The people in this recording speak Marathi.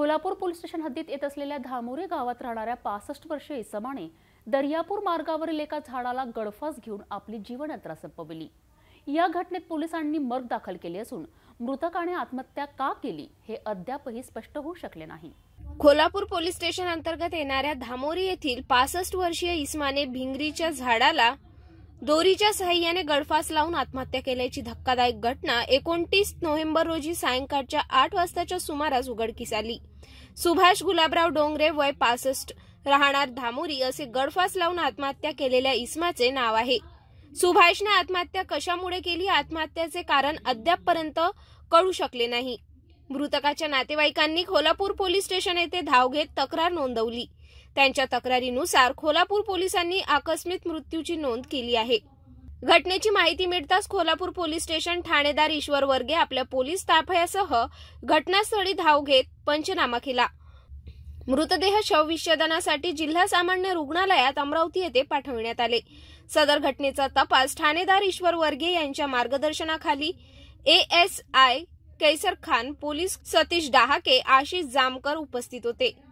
कोल्हापूर पोलीस स्टेशन हद्दीत येत असलेल्या धामोरे गावात राहणाऱ्या पासष्ट वर्षीय इसमाने दर्यापूर मार्गावरील एका झाडाला गडफास घेऊन आपली जीवनयात्रा संपविली या घटनेत पोलिसांनी मर्ग दाखल केले असून मृतकाने आत्महत्या का केली हे अद्यापही स्पष्ट होऊ शकले नाही कोल्हापूर पोलीस स्टेशन अंतर्गत येणाऱ्या धामोरी येथील पासष्ट वर्षीय इस्माने भिंगरीच्या झाडाला दोरीच्या सहाय्याने गळफास लावून आत्महत्या केल्याची धक्कादायक घटना एकोणतीस नोव्हेंबर रोजी सायंकाळच्या आठ वाजताच्या सुमारास उघडकीस आली सुभाष गुलाबराव डोंगरे वय पासष्ट राहणार धामोरी असे गळफास लावून आत्महत्या केलेल्या इस्माचे नाव आहे सुभाषने आत्महत्या कशामुळे केली आत्महत्याचे कारण अद्यापपर्यंत कळू शकले नाही मृतकाच्या नातेवाईकांनी कोल्हापूर पोलीस स्टेशन येथे धाव घेत तक्रार नोंदवली त्यांच्या तक्रारीनुसार खोलापूर पोलिसांनी आकस्मिक मृत्यूची नोंद केली आहे घटनेची माहिती मिळताच खोलापूर पोलीस स्टेशन ठाणेदार ईश्वर वर्गे आपल्या पोलीस ताफयासह घटनास्थळी धाव घेत पंचनामा केला मृतदेह शवविच्छेदनासाठी जिल्हा सामान्य रुग्णालयात अमरावती येथे पाठविण्यात आले सदर घटनेचा तपास ठाणेदार ईश्वर वर्गे यांच्या मार्गदर्शनाखाली एएसआय कैसर खान पोलीस सतीश डहाके आशिष जामकर उपस्थित होते